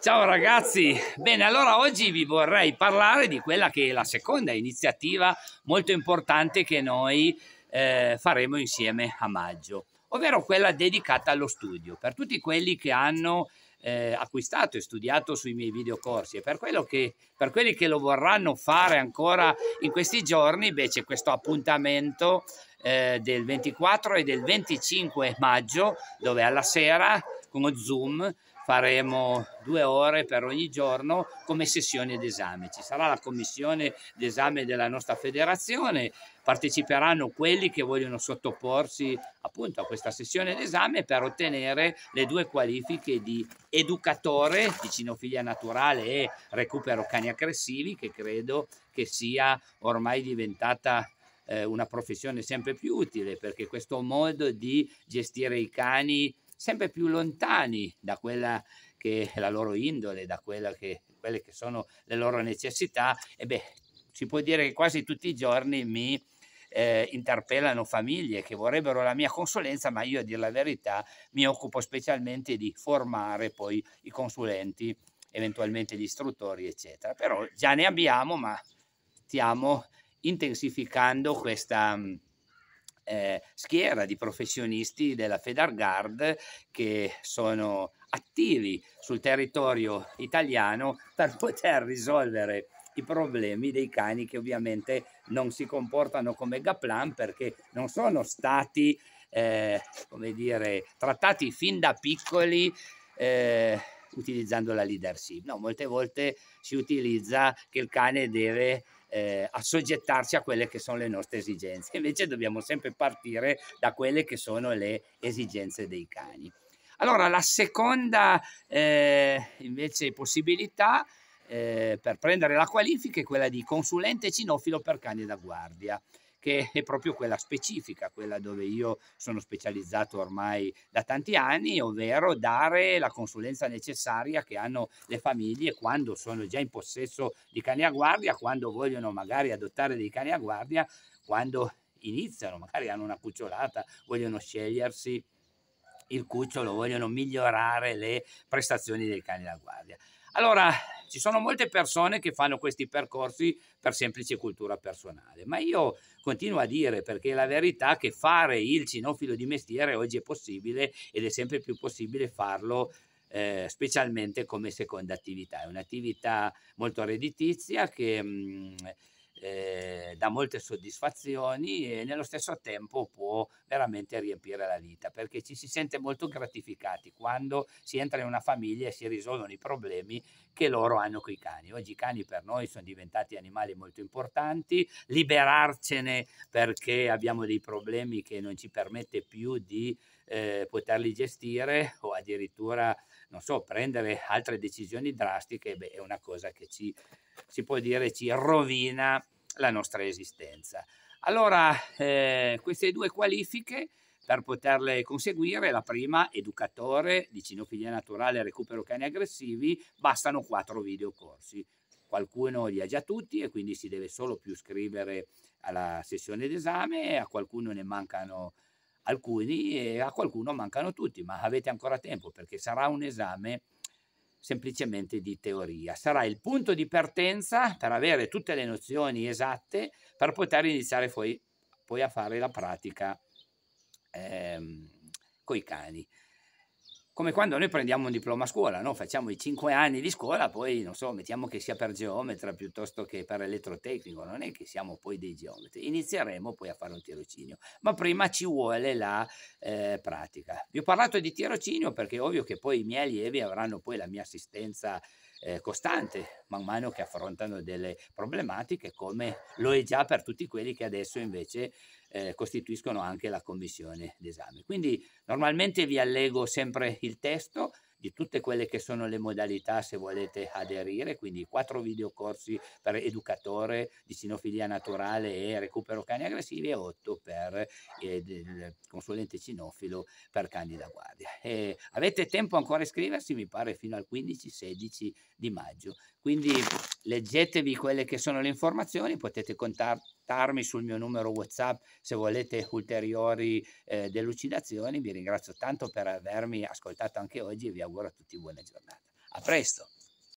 Ciao ragazzi, bene allora oggi vi vorrei parlare di quella che è la seconda iniziativa molto importante che noi eh, faremo insieme a maggio, ovvero quella dedicata allo studio, per tutti quelli che hanno eh, acquistato e studiato sui miei videocorsi e per, che, per quelli che lo vorranno fare ancora in questi giorni, beh c'è questo appuntamento eh, del 24 e del 25 maggio dove alla sera con Zoom faremo due ore per ogni giorno come sessione d'esame. Ci sarà la commissione d'esame della nostra federazione, parteciperanno quelli che vogliono sottoporsi appunto a questa sessione d'esame per ottenere le due qualifiche di educatore di cinofilia naturale e recupero cani aggressivi che credo che sia ormai diventata eh, una professione sempre più utile perché questo modo di gestire i cani sempre più lontani da quella che è la loro indole, da che, quelle che sono le loro necessità, e beh, si può dire che quasi tutti i giorni mi eh, interpellano famiglie che vorrebbero la mia consulenza, ma io a dire la verità mi occupo specialmente di formare poi i consulenti, eventualmente gli istruttori, eccetera. Però già ne abbiamo, ma stiamo intensificando questa eh, schiera di professionisti della Fedargard che sono attivi sul territorio italiano per poter risolvere i problemi dei cani che ovviamente non si comportano come Gaplan perché non sono stati eh, come dire, trattati fin da piccoli eh, utilizzando la leadership. No, molte volte si utilizza che il cane deve eh, assoggettarci a quelle che sono le nostre esigenze. Invece dobbiamo sempre partire da quelle che sono le esigenze dei cani. Allora, la seconda eh, invece possibilità eh, per prendere la qualifica è quella di consulente cinofilo per cani da guardia che è proprio quella specifica, quella dove io sono specializzato ormai da tanti anni, ovvero dare la consulenza necessaria che hanno le famiglie quando sono già in possesso di cani a guardia, quando vogliono magari adottare dei cani a guardia, quando iniziano, magari hanno una cucciolata, vogliono scegliersi il cucciolo, vogliono migliorare le prestazioni dei cani da guardia. Allora, ci sono molte persone che fanno questi percorsi per semplice cultura personale, ma io continuo a dire, perché è la verità, che fare il cinofilo di mestiere oggi è possibile ed è sempre più possibile farlo eh, specialmente come seconda attività. È un'attività molto redditizia che... Mh, mm, eh, dà molte soddisfazioni e nello stesso tempo può veramente riempire la vita perché ci si sente molto gratificati quando si entra in una famiglia e si risolvono i problemi che loro hanno con i cani. Oggi i cani per noi sono diventati animali molto importanti, liberarcene perché abbiamo dei problemi che non ci permette più di eh, poterli gestire o addirittura, non so, prendere altre decisioni drastiche, beh, è una cosa che ci si può dire ci rovina la nostra esistenza. Allora, eh, queste due qualifiche per poterle conseguire, la prima, educatore di cinofilia naturale e recupero cani aggressivi, bastano quattro videocorsi. Qualcuno li ha già tutti e quindi si deve solo più scrivere alla sessione d'esame, a qualcuno ne mancano alcuni e a qualcuno mancano tutti, ma avete ancora tempo perché sarà un esame semplicemente di teoria. Sarà il punto di partenza per avere tutte le nozioni esatte per poter iniziare poi, poi a fare la pratica ehm, con i cani. Come quando noi prendiamo un diploma a scuola, no? facciamo i cinque anni di scuola, poi non so, mettiamo che sia per geometra piuttosto che per elettrotecnico, non è che siamo poi dei geometri, inizieremo poi a fare un tirocinio, ma prima ci vuole la eh, pratica. Vi ho parlato di tirocinio perché è ovvio che poi i miei allievi avranno poi la mia assistenza eh, costante man mano che affrontano delle problematiche come lo è già per tutti quelli che adesso invece eh, costituiscono anche la commissione d'esame. Quindi normalmente vi allego sempre il testo di tutte quelle che sono le modalità se volete aderire, quindi quattro videocorsi per educatore di sinofilia naturale e recupero cani aggressivi e otto per eh, consulente cinofilo per cani da guardia. E avete tempo ancora a iscriversi, mi pare fino al 15-16 di maggio, quindi leggetevi quelle che sono le informazioni, potete contattare contattarmi sul mio numero WhatsApp se volete ulteriori eh, delucidazioni. Vi ringrazio tanto per avermi ascoltato anche oggi e vi auguro a tutti buona giornata. A presto!